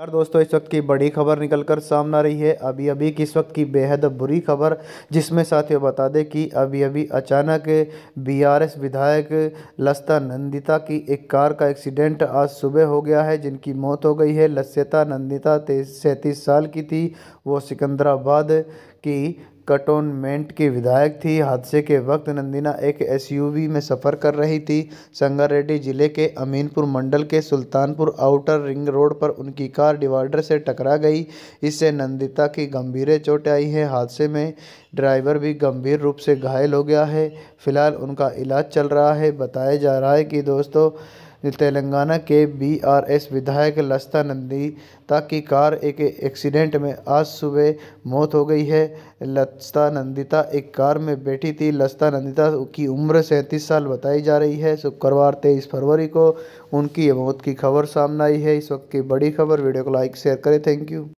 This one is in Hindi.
और दोस्तों इस वक्त की बड़ी खबर निकलकर सामने आ रही है अभी अभी की इस वक्त की बेहद बुरी खबर जिसमें साथियों बता दें कि अभी अभी अचानक बीआरएस विधायक लस्ता नंदिता की एक कार का एक्सीडेंट आज सुबह हो गया है जिनकी मौत हो गई है लस्यता नंदिता तेईस सैंतीस साल की थी वो सिकंदराबाद की कटोनमेंट की विधायक थी हादसे के वक्त नंदिना एक एसयूवी में सफर कर रही थी संगारेड्डी जिले के अमीनपुर मंडल के सुल्तानपुर आउटर रिंग रोड पर उनकी कार डिवाइडर से टकरा गई इससे नंदिता की गंभीर चोट आई है हादसे में ड्राइवर भी गंभीर रूप से घायल हो गया है फिलहाल उनका इलाज चल रहा है बताया जा रहा है कि दोस्तों तेलंगाना के बीआरएस विधायक लसथा नंदिता की कार एक एक्सीडेंट में आज सुबह मौत हो गई है लस्ता नंदिता एक कार में बैठी थी लस्ता नंदिता की उम्र सैंतीस साल बताई जा रही है शुक्रवार तेईस फरवरी को उनकी मौत की खबर सामने आई है इस वक्त की बड़ी खबर वीडियो को लाइक शेयर करें थैंक यू